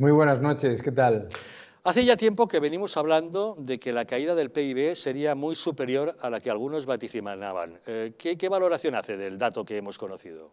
Muy buenas noches, ¿qué tal? Hace ya tiempo que venimos hablando de que la caída del PIB sería muy superior a la que algunos vaticinaban. Eh, ¿qué, ¿Qué valoración hace del dato que hemos conocido?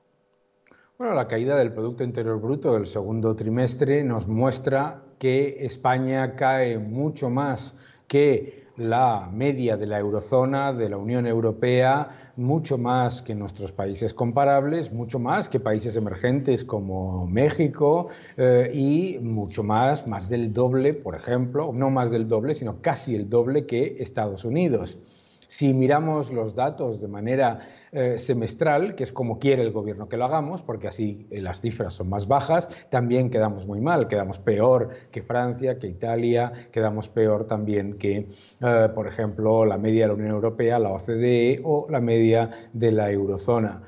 Bueno, la caída del Producto Interior Bruto del segundo trimestre nos muestra que España cae mucho más que la media de la eurozona, de la Unión Europea, mucho más que nuestros países comparables, mucho más que países emergentes como México eh, y mucho más, más del doble, por ejemplo, no más del doble, sino casi el doble que Estados Unidos. Si miramos los datos de manera eh, semestral, que es como quiere el gobierno que lo hagamos, porque así eh, las cifras son más bajas, también quedamos muy mal, quedamos peor que Francia, que Italia, quedamos peor también que, eh, por ejemplo, la media de la Unión Europea, la OCDE o la media de la eurozona.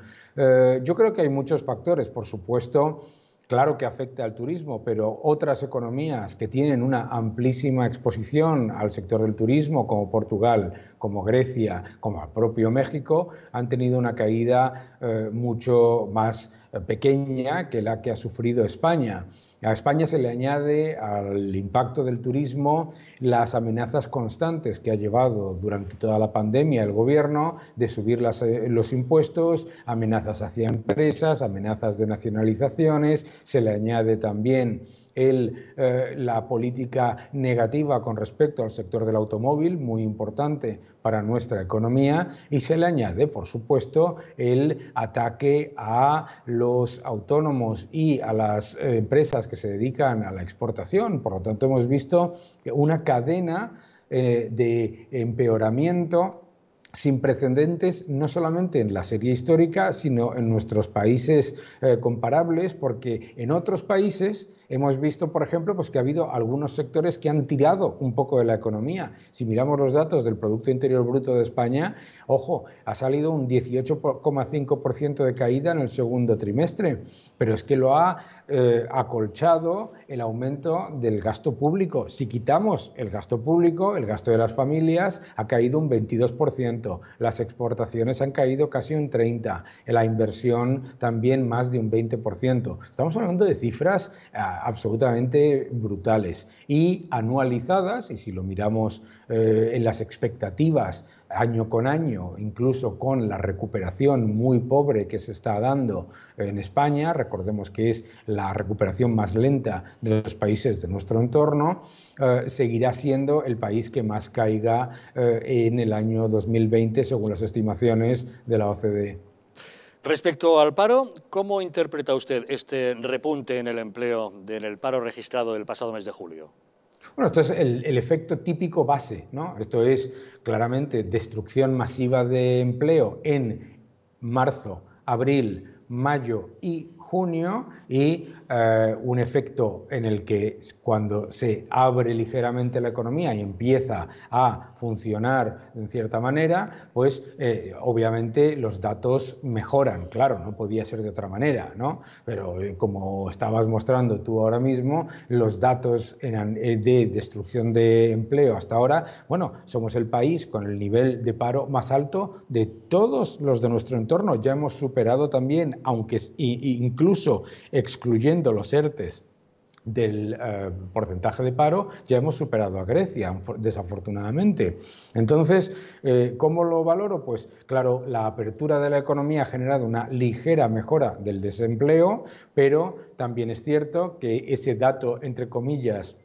yo creo que hay muchos factores, por supuesto, Claro que afecta al turismo, pero otras economías que tienen una amplísima exposición al sector del turismo, como Portugal, como Grecia, como el propio México, han tenido una caída eh, mucho más eh, pequeña que la que ha sufrido España. A España se le añade al impacto del turismo las amenazas constantes que ha llevado durante toda la pandemia el gobierno de subir eh, los impuestos, amenazas hacia empresas, amenazas de nacionalizaciones, se le añade también eh, la política negativa con respecto al sector del automóvil, muy importante para nuestra economía, y se le añade, por supuesto, el ataque a los autónomos y a las empresas que se dedican a la exportación. Por lo tanto, hemos visto una cadena eh, de empeoramiento sin precedentes no solamente en la serie histórica, sino en nuestros países eh, comparables, porque en otros países hemos visto, por ejemplo, pues que ha habido algunos sectores que han tirado un poco de la economía. Si miramos los datos del Producto Interior Bruto de España, ojo, ha salido un 18,5% de caída en el segundo trimestre, pero es que lo ha eh, acolchado el aumento del gasto público. Si quitamos el gasto público, el gasto de las familias ha caído un 22% las exportaciones han caído casi un 30%, la inversión también más de un 20%. Estamos hablando de cifras ah, absolutamente brutales y anualizadas, y si lo miramos eh, en las expectativas año con año, incluso con la recuperación muy pobre que se está dando en España, recordemos que es la recuperación más lenta de los países de nuestro entorno, eh, seguirá siendo el país que más caiga eh, en el año 2020, según las estimaciones de la OCDE. Respecto al paro, ¿cómo interpreta usted este repunte en el empleo, en el paro registrado el pasado mes de julio? Bueno, esto es el, efecto típico base, ¿no? Esto es claramente destrucción masiva de empleo en marzo, abril, mayo y junio y eh, un efecto en el que cuando se abre ligeramente la economía y empieza a funcionar en cierta manera, pues eh, obviamente los datos mejoran, claro, no podía ser de otra manera, ¿no? Pero eh, como estabas mostrando tú ahora mismo, los datos de destrucción de empleo hasta ahora, bueno, somos el país con el nivel de paro más alto de todos los de nuestro entorno, ya hemos superado también, aunque incluso incluso excluyendo los ERTES del eh, porcentaje de paro, ya hemos superado a Grecia, desafortunadamente. Entonces, eh, ¿cómo lo valoro? Pues claro, la apertura de la economía ha generado una ligera mejora del desempleo, pero también es cierto que ese dato, entre comillas,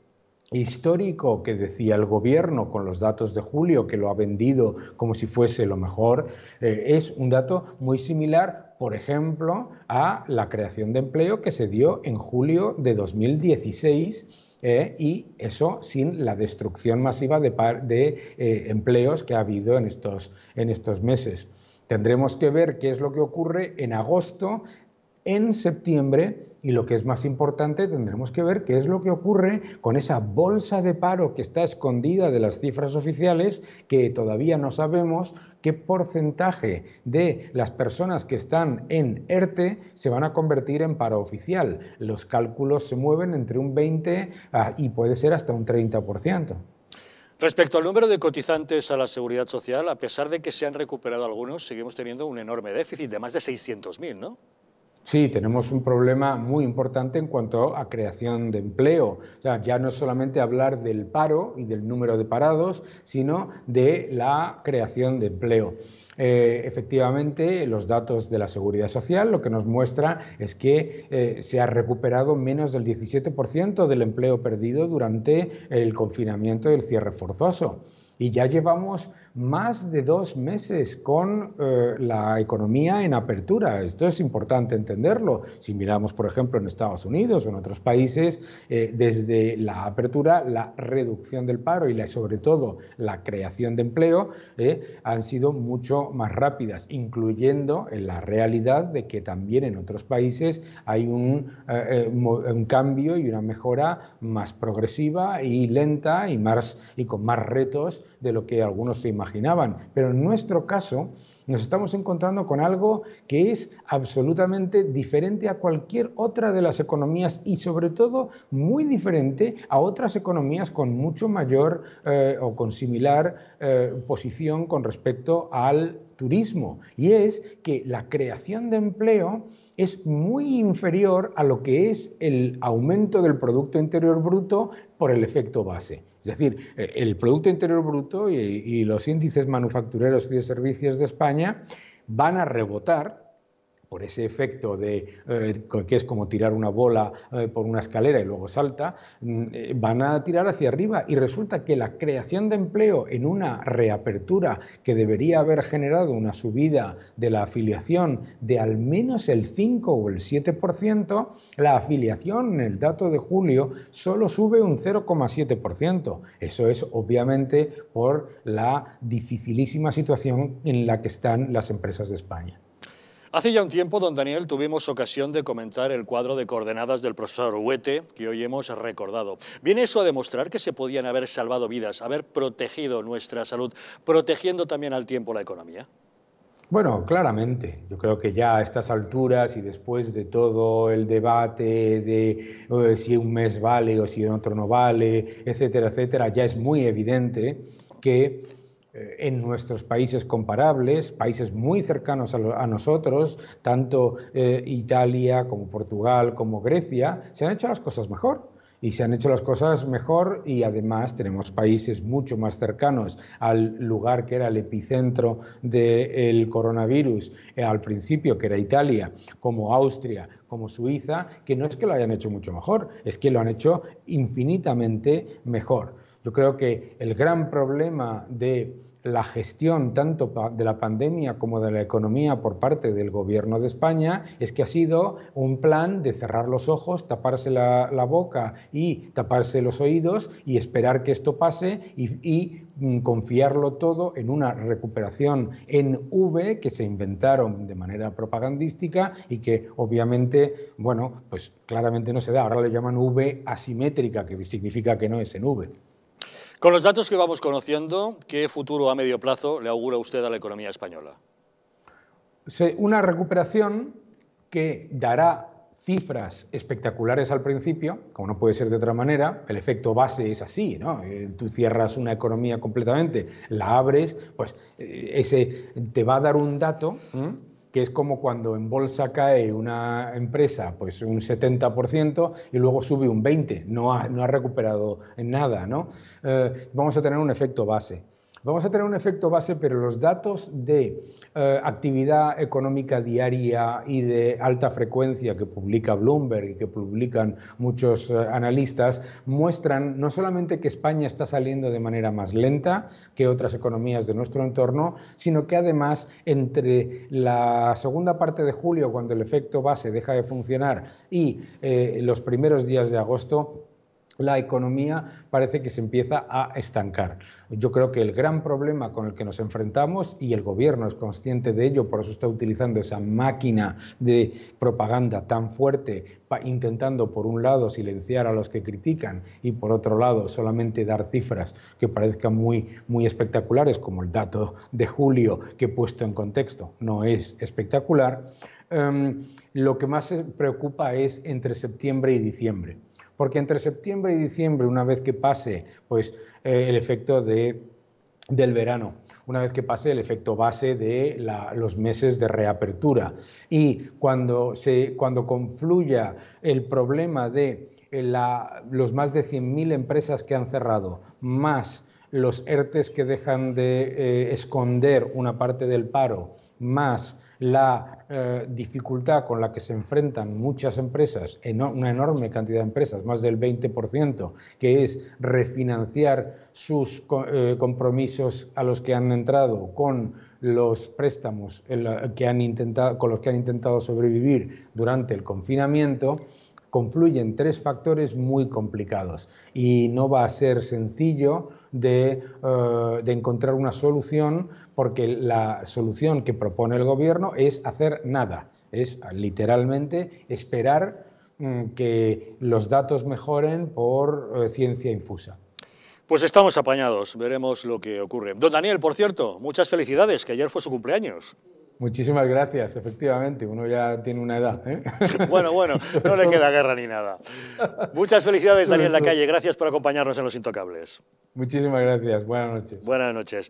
histórico que decía el gobierno con los datos de julio, que lo ha vendido como si fuese lo mejor, eh, es un dato muy similar, por ejemplo, a la creación de empleo que se dio en julio de 2016. Eh, y eso sin la destrucción masiva de, de eh, empleos que ha habido en estos, en estos meses. Tendremos que ver qué es lo que ocurre en agosto, en septiembre y lo que es más importante tendremos que ver qué es lo que ocurre con esa bolsa de paro que está escondida de las cifras oficiales, que todavía no sabemos qué porcentaje de las personas que están en ERTE se van a convertir en paro oficial. Los cálculos se mueven entre un 20 ah, y puede ser hasta un 30%. Respecto al número de cotizantes a la Seguridad Social, a pesar de que se han recuperado algunos, seguimos teniendo un enorme déficit de más de 600.000, ¿no? Sí, tenemos un problema muy importante en cuanto a creación de empleo. ya no es solamente hablar del paro y del número de parados, sino de la creación de empleo. Eh, efectivamente, los datos de la seguridad social lo que nos muestra es que eh, se ha recuperado menos del 17% del empleo perdido durante el confinamiento y el cierre forzoso. Y ya llevamos más de dos meses con eh, la economía en apertura. Esto es importante entenderlo. Si miramos, por ejemplo, en Estados Unidos o en otros países, eh, desde la apertura, la reducción del paro y sobre todo la creación de empleo eh, han sido mucho más rápidas, incluyendo en la realidad de que también en otros países hay un, cambio y una mejora más progresiva y lenta y, más, y con más retos de lo que algunos se imaginan pero en nuestro caso nos estamos encontrando con algo que es absolutamente diferente a cualquier otra de las economías y sobre todo muy diferente a otras economías con mucho mayor eh, o con similar eh, posición con respecto al turismo. Y es que la creación de empleo es muy inferior a lo que es el aumento del Producto Interior Bruto por el efecto base. Es decir, eh, el Producto Interior Bruto y, los índices manufactureros y de servicios de España van a rebotar por ese efecto de eh, que es como tirar una bola eh, por una escalera y luego salta, mm, eh, van a tirar hacia arriba y resulta que la creación de empleo en una reapertura que debería haber generado una subida de la afiliación de al menos el 5 o el 7%, la afiliación en el dato de julio solo sube un 0,7%. Eso es obviamente por la dificilísima situación en la que están las empresas de España. Hace ya un tiempo, don Daniel, tuvimos ocasión de comentar el cuadro de coordenadas del profesor Huete que hoy hemos recordado. Viene eso a demostrar que se podían haber salvado vidas, haber protegido nuestra salud, protegiendo también al tiempo la economía. Bueno, claramente. Yo creo que ya a estas alturas y después de todo el debate de eh, si un mes vale o si otro no vale, etcétera, etcétera, ya es muy evidente que eh, en nuestros países comparables, países muy cercanos a, nosotros, tanto eh, Italia como Portugal como Grecia, se han hecho las cosas mejor. Y se han hecho las cosas mejor y además tenemos países mucho más cercanos al lugar que era el epicentro del coronavirus eh, al principio, que era Italia, como Austria, como Suiza, que no es que lo hayan hecho mucho mejor, es que lo han hecho infinitamente mejor. Yo creo que el gran problema de la gestión tanto de la pandemia como de la economía por parte del gobierno de España es que ha sido un plan de cerrar los ojos, taparse la, boca y taparse los oídos y esperar que esto pase y, mm, confiarlo todo en una recuperación en V que se inventaron de manera propagandística y que obviamente, bueno, pues claramente no se da. Ahora le llaman V asimétrica, que significa que no es en V. Con los datos que vamos conociendo, ¿qué futuro a medio plazo le augura usted a la economía española? Una recuperación que dará cifras espectaculares al principio, como no puede ser de otra manera, el efecto base es así, ¿no? Eh, tú cierras una economía completamente, la abres, pues eh, ese te va a dar un dato que es como cuando en bolsa cae una empresa pues un 70% y luego sube un 20%, no ha, recuperado nada, ¿no? Eh, vamos a tener un efecto base vamos a tener un efecto base, pero los datos de eh, actividad económica diaria y de alta frecuencia que publica Bloomberg y que publican muchos eh, analistas muestran no solamente que España está saliendo de manera más lenta que otras economías de nuestro entorno, sino que además entre la segunda parte de julio, cuando el efecto base deja de funcionar, y eh, los primeros días de agosto, la economía parece que se empieza a estancar. Yo creo que el gran problema con el que nos enfrentamos, y el gobierno es consciente de ello, por eso está utilizando esa máquina de propaganda tan fuerte, intentando por un lado silenciar a los que critican y por otro lado solamente dar cifras que parezcan muy, muy espectaculares, como el dato de julio que he puesto en contexto no es espectacular, em, lo que más preocupa es entre septiembre y diciembre. Porque entre septiembre y diciembre, una vez que pase pues, eh, el efecto del verano, una vez que pase el efecto base de los meses de reapertura y cuando, confluya el problema de eh, los más de 100.000 empresas que han cerrado, más los ERTES que dejan de eh, esconder una parte del paro, más la eh, dificultad con la que se enfrentan muchas empresas, una enorme cantidad de empresas, más del 20%, que es refinanciar sus eh, compromisos a los que han entrado con los préstamos que con los que han intentado sobrevivir durante el confinamiento, confluyen tres factores muy complicados y no va a ser sencillo eh, de, encontrar una solución porque la solución que propone el gobierno es hacer nada, es literalmente esperar mm, que los datos mejoren por eh, ciencia infusa. Pues estamos apañados, veremos lo que ocurre. Don Daniel, por cierto, muchas felicidades, que ayer fue su cumpleaños. Muchísimas gracias, efectivamente, uno ya tiene una edad. ¿eh? Bueno, bueno, no le queda guerra ni nada. Muchas felicidades, Daniel calle, gracias por acompañarnos en Los Intocables. Muchísimas gracias, buenas noches. Buenas noches.